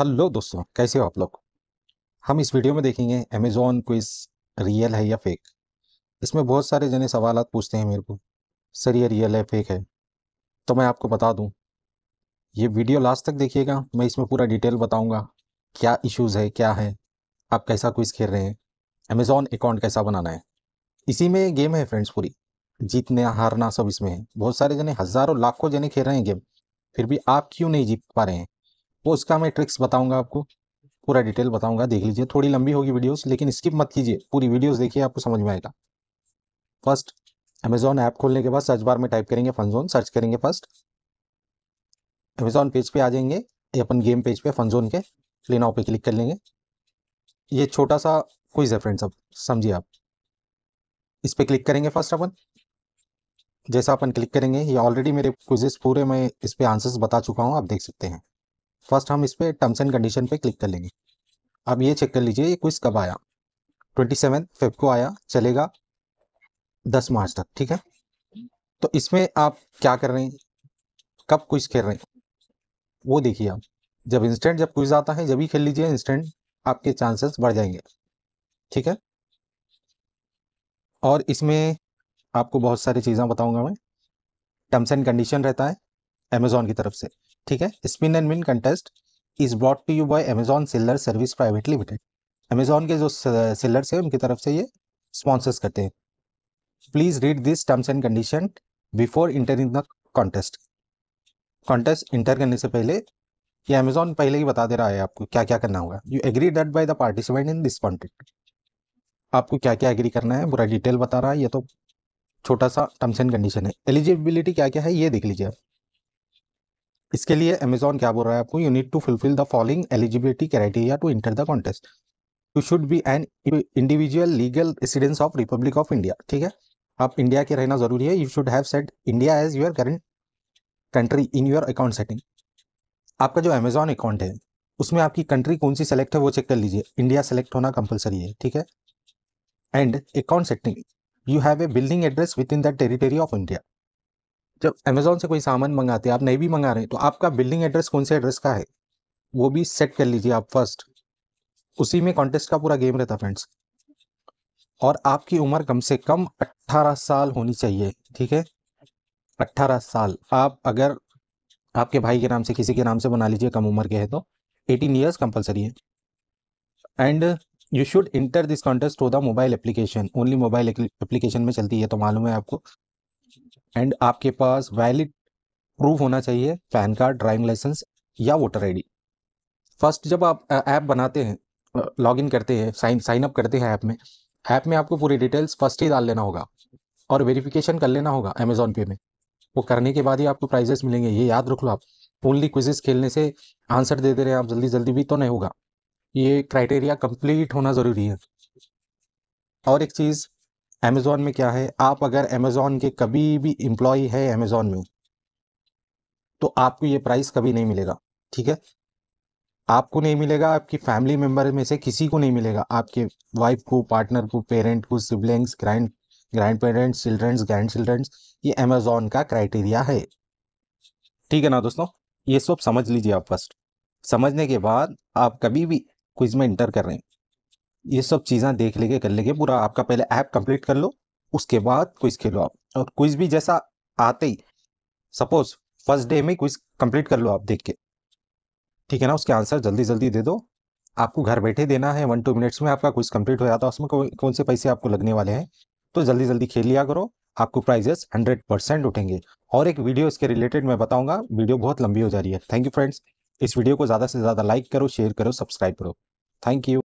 Hello दोस्तों कैसे हो आप लोग हम इस वीडियो में देखेंगे अमेजोन क्विज रियल है या फेक इसमें बहुत सारे जने सवाल पूछते हैं मेरे को सर ये रियल है फेक है तो मैं आपको बता दूं ये वीडियो लास्ट तक देखिएगा मैं इसमें पूरा डिटेल बताऊंगा क्या इश्यूज है क्या है आप कैसा क्विज खेल रहे हैं अमेजोन अकाउंट कैसा बनाना है इसी में गेम है फ्रेंड्स पूरी जीतना हारना सब इसमें है बहुत सारे जने हज़ारों लाखों जने खेल रहे हैं गेम फिर भी आप क्यों नहीं जीत पा रहे हैं तो उसका मैं ट्रिक्स बताऊंगा आपको पूरा डिटेल बताऊंगा देख लीजिए थोड़ी लंबी होगी वीडियोस लेकिन स्किप मत कीजिए पूरी वीडियोस देखिए आपको समझ में आएगा फर्स्ट अमेजोन ऐप खोलने के बाद सर्च बार में टाइप करेंगे फनजोन सर्च करेंगे फर्स्ट अमेजोन पेज पे आ जाएंगे ये अपन गेम पेज पे फनजोन के प्ले नाव पे क्लिक कर लेंगे ये छोटा सा क्विज है फ्रेंड्स अब समझिए आप इस पर क्लिक करेंगे फर्स्ट अपन जैसा अपन क्लिक करेंगे ये ऑलरेडी मेरे क्विजेस पूरे मैं इस पर आंसर्स बता चुका हूँ आप देख सकते हैं फर्स्ट हम इस पर टर्म्स एंड कंडीशन पे क्लिक कर लेंगे अब ये चेक कर लीजिए ये क्विज कब आया ट्वेंटी सेवन फिफ्थ को आया चलेगा दस मार्च तक ठीक है तो इसमें आप क्या कर रहे हैं कब क्विज खेल रहे हैं वो देखिए आप जब इंस्टेंट जब क्विज आता है जब ही खेल लीजिए इंस्टेंट आपके चांसेस बढ़ जाएंगे ठीक है और इसमें आपको बहुत सारी चीज़ें बताऊंगा मैं टर्म्स एंड कंडीशन रहता है अमेजोन की तरफ से ठीक है spin and win contest is brought to you by Amazon seller service private limited Amazon के जो सेलर्स हैं उनकी तरफ से ये स्पॉन्सर्स करते हैं please read this terms and condition before entering the contest contest enter करने से पहले ये अमेजोन पहले ही बता दे रहा है आपको क्या क्या करना होगा you agree that by the participant in this contest आपको क्या क्या एग्री करना है पूरा डिटेल बता रहा है ये तो छोटा सा टर्म्स एंड कंडीशन है एलिजिबिलिटी क्या क्या है ये देख लीजिए आप इसके लिए अमेजोन क्या बोल रहा है आपको you need to fulfil the following eligibility criteria to enter the contest you should be an individual legal residence of republic of India ठीक है आप इंडिया के रहना जरूरी है you should have set India as your current country in your account setting आपका जो Amazon account है उसमें आपकी कंट्री कौन सी सेलेक्ट है वो चेक कर लीजिए इंडिया सेलेक्ट होना कंपलसरी है ठीक है and account setting you have a building address within the territory of India जब अमेजोन से कोई सामान मंगाते हैं आप नहीं भी मंगा रहे हैं तो आपका बिल्डिंग एड्रेस कौन से एड्रेस का है वो भी सेट कर लीजिए आप फर्स्ट उसी में कॉन्टेस्ट का पूरा गेम रहता फ्रेंड्स और आपकी उम्र कम से कम 18 साल होनी चाहिए ठीक है 18 साल आप अगर आपके भाई के नाम से किसी के नाम से बना लीजिए कम उम्र के तो। है तो 18 इयर्स कंपलसरी है and you should enter this contest to the mobile application only mobile application में चलती है तो मालूम है आपको एंड आपके पास वैलिड प्रूफ होना चाहिए पैन कार्ड ड्राइविंग लाइसेंस या वोटर आईडी फर्स्ट जब आप ऐप बनाते हैं लॉगिन करते हैं साइन साइन अप करते हैं ऐप में ऐप में आपको पूरी डिटेल्स फर्स्ट ही डाल लेना होगा और वेरिफिकेशन कर लेना होगा अमेजोन पे में वो करने के बाद ही आपको प्राइजेस मिलेंगे ये याद रख लो आप ओनली क्विजेस खेलने से आंसर दे दे रहे हैं आप जल्दी जल्दी भी तो नहीं होगा ये क्राइटेरिया कंप्लीट होना ज़रूरी है और एक चीज़ अमेज़ोन में क्या है आप अगर अमेज़ोन के कभी भी एम्प्लॉय है अमेज़ोन में तो आपको ये प्राइस कभी नहीं मिलेगा ठीक है आपको नहीं मिलेगा आपकी फैमिली मेम्बर में से किसी को नहीं मिलेगा आपके वाइफ को पार्टनर को पेरेंट को siblings grand grand parents childrens grand childrens ये अमेज़ोन का क्राइटेरिया है ठीक है ना दोस्तों ये सब समझ लीजिए आप फर्स्ट समझने के बाद आप कभी भी क्विज में इंटर कर रहे हैं ये सब चीज़ें देख लेके कर लेके पूरा आपका पहले ऐप कंप्लीट कर लो उसके बाद क्विज खेलो आप और क्विज भी जैसा आते ही सपोज फर्स्ट डे में क्विज कंप्लीट कर लो आप देख के ठीक है ना उसके आंसर जल्दी जल्दी दे दो आपको घर बैठे देना है वन टू मिनट्स में आपका क्विज कंप्लीट हो जाता है उसमें कौन से पैसे आपको लगने वाले हैं तो जल्दी जल्दी खेल लिया करो आपको प्राइजेस हंड्रेड परसेंट उठेंगे और एक वीडियो इसके रिलेटेड मैं बताऊंगा वीडियो बहुत लंबी हो जा रही है थैंक यू फ्रेंड्स इस वीडियो को ज़्यादा से ज़्यादा लाइक करो शेयर करो सब्सक्राइब करो थैंक यू